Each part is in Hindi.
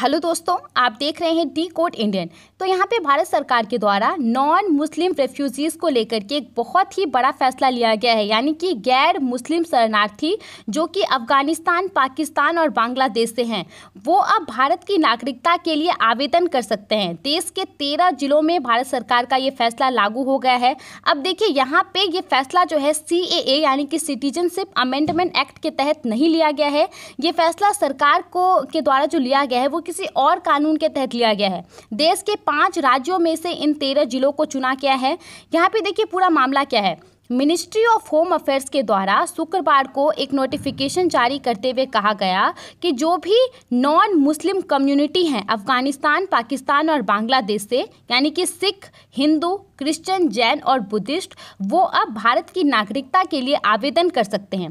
हेलो दोस्तों आप देख रहे हैं डी कोड इंडियन तो यहाँ पे भारत सरकार के द्वारा नॉन मुस्लिम रेफ्यूजीज़ को लेकर के एक बहुत ही बड़ा फैसला लिया गया है यानी कि गैर मुस्लिम शरणार्थी जो कि अफ़गानिस्तान पाकिस्तान और बांग्लादेश से हैं वो अब भारत की नागरिकता के लिए आवेदन कर सकते हैं देश के तेरह जिलों में भारत सरकार का ये फैसला लागू हो गया है अब देखिए यहाँ पर ये फैसला जो है सी यानी कि सिटीजनशिप अमेंडमेंट एक्ट के तहत नहीं लिया गया है ये फैसला सरकार को के द्वारा जो लिया गया है वो किसी और कानून के तहत लिया गया है देश के पाँच राज्यों में से इन तेरह जिलों को चुना गया है यहाँ पे देखिए पूरा मामला क्या है मिनिस्ट्री ऑफ होम अफेयर्स के द्वारा शुक्रवार को एक नोटिफिकेशन जारी करते हुए कहा गया कि जो भी नॉन मुस्लिम कम्युनिटी हैं अफगानिस्तान पाकिस्तान और बांग्लादेश से यानी कि सिख हिंदू क्रिश्चियन जैन और बुद्धिस्ट वो अब भारत की नागरिकता के लिए आवेदन कर सकते हैं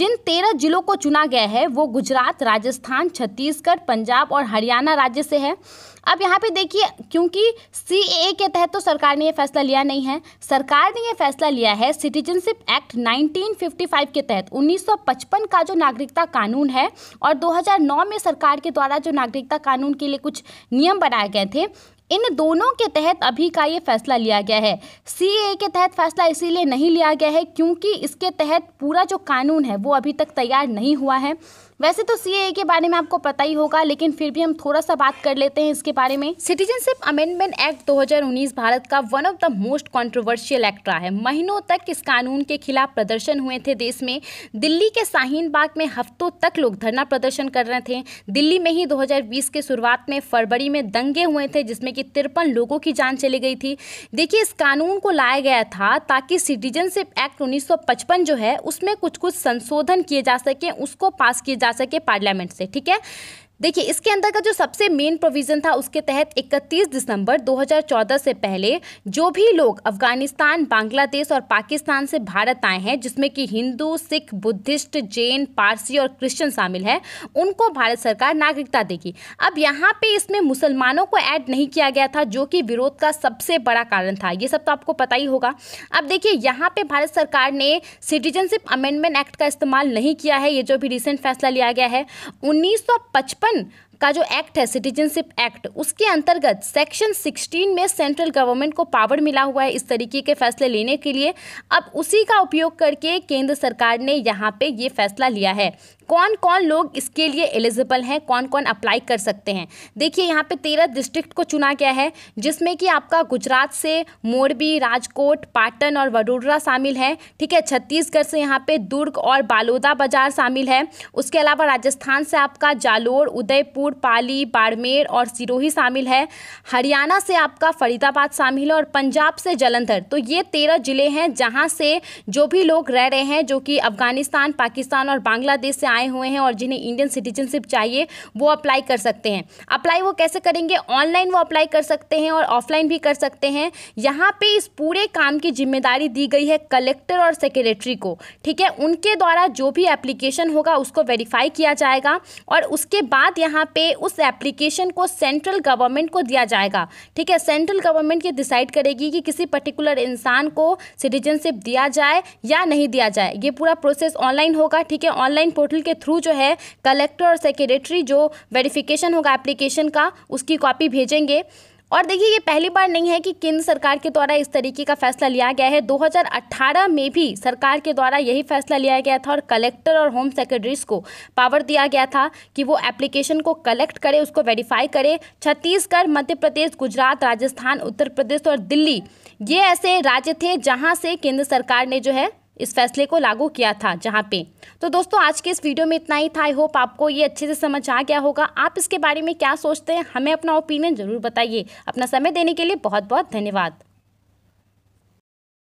जिन तेरह जिलों को चुना गया है वो गुजरात राजस्थान छत्तीसगढ़ पंजाब और हरियाणा राज्य से है अब यहाँ पे देखिए क्योंकि सी के तहत तो सरकार ने यह फैसला लिया नहीं है सरकार ने यह फैसला लिया है सिटीजनशिप एक्ट 1955 के तहत 1955 का जो नागरिकता कानून है और 2009 में सरकार के द्वारा जो नागरिकता कानून के लिए कुछ नियम बनाए गए थे इन दोनों के तहत अभी का ये फैसला लिया गया है सी के तहत फैसला इसीलिए नहीं लिया गया है क्योंकि इसके तहत पूरा जो कानून है वो अभी तक तैयार नहीं हुआ है वैसे तो सी के बारे में आपको पता ही होगा लेकिन फिर भी हम थोड़ा सा बात कर लेते हैं इसके बारे में सिटीजनशिप अमेंडमेंट एक्ट 2019 भारत का one of the most controversial act रहा है महीनों तक इस कानून के खिलाफ प्रदर्शन हुए थे देश में दिल्ली के शाहीन बाग में हफ्तों तक लोग धरना प्रदर्शन कर रहे थे दिल्ली में ही दो के शुरुआत में फरवरी में दंगे हुए थे जिसमें कि तिरपन लोगों की जान चली गई थी देखिए इस कानून को लाया गया था ताकि सिटीजनशिप एक्ट उन्नीस जो है उसमें कुछ कुछ संशोधन किए जा सके उसको पास किए जा जा सके पार्लियामेंट से ठीक है देखिए इसके अंदर का जो सबसे मेन प्रोविज़न था उसके तहत 31 दिसंबर 2014 से पहले जो भी लोग अफगानिस्तान बांग्लादेश और पाकिस्तान से भारत आए हैं जिसमें कि हिंदू सिख बुद्धिस्ट जैन पारसी और क्रिश्चियन शामिल हैं उनको भारत सरकार नागरिकता देगी अब यहाँ पे इसमें मुसलमानों को ऐड नहीं किया गया था जो कि विरोध का सबसे बड़ा कारण था ये सब तो आपको पता ही होगा अब देखिए यहाँ पर भारत सरकार ने सिटीजनशिप अमेंडमेंट एक्ट का इस्तेमाल नहीं किया है ये जो भी रिसेंट फैसला लिया गया है उन्नीस छप्पन का जो एक्ट है सिटीजनशिप एक्ट उसके अंतर्गत सेक्शन 16 में सेंट्रल गवर्नमेंट को पावर मिला हुआ है इस तरीके के फैसले लेने के लिए अब उसी का उपयोग करके केंद्र सरकार ने यहाँ पे ये फैसला लिया है कौन कौन लोग इसके लिए एलिजिबल हैं कौन कौन अप्लाई कर सकते हैं देखिए यहाँ पे तेरह डिस्ट्रिक्ट को चुना गया है जिसमें कि आपका गुजरात से मोरबी राजकोट पाटन और वडोदरा शामिल है ठीक है छत्तीसगढ़ से यहाँ पे दुर्ग और बालोदा बाजार शामिल है उसके अलावा राजस्थान से आपका जालोर उदयपुर पाली बाड़मेर और सिरोही शामिल है हरियाणा से आपका फरीदाबाद शामिल है और पंजाब से जलंधर तो ये तेरह जिले हैं जहाँ से जो भी लोग रह रहे हैं जो कि अफगानिस्तान पाकिस्तान और बांग्लादेश से आए हुए हैं और जिन्हें इंडियन सिटीजनशिप चाहिए वो अप्लाई कर सकते हैं अप्लाई वो कैसे करेंगे ऑनलाइन वो अप्लाई कर सकते हैं और ऑफलाइन भी कर सकते हैं यहाँ पे इस पूरे काम की जिम्मेदारी दी गई है कलेक्टर और सेक्रेटरी को ठीक है उनके द्वारा जो भी एप्लीकेशन होगा उसको वेरीफाई किया जाएगा और उसके बाद यहाँ पे उस एप्लीकेशन को सेंट्रल गवर्नमेंट को दिया जाएगा ठीक है सेंट्रल गवर्नमेंट ये डिसाइड करेगी कि किसी पर्टिकुलर इंसान को सिटीजनशिप दिया जाए या नहीं दिया जाए ये पूरा प्रोसेस ऑनलाइन होगा ठीक है ऑनलाइन पोर्टल के थ्रू जो है कलेक्टर और सेक्रेटरी जो वेरिफिकेशन होगा एप्लीकेशन का उसकी कॉपी भेजेंगे और देखिए ये पहली बार नहीं है कि केंद्र सरकार के द्वारा इस तरीके का फैसला लिया गया है 2018 में भी सरकार के द्वारा यही फैसला लिया गया था और कलेक्टर और होम सेक्रेटरीज को पावर दिया गया था कि वो एप्लीकेशन को कलेक्ट करे उसको वेरीफाई करे छत्तीसगढ़ मध्य प्रदेश गुजरात राजस्थान उत्तर प्रदेश और दिल्ली ये ऐसे राज्य थे जहाँ से केंद्र सरकार ने जो है इस फैसले को लागू किया था जहाँ पे तो दोस्तों आज के इस वीडियो में इतना ही था आई होप आपको ये अच्छे से समझ आ गया होगा आप इसके बारे में क्या सोचते हैं हमें अपना ओपिनियन ज़रूर बताइए अपना समय देने के लिए बहुत बहुत धन्यवाद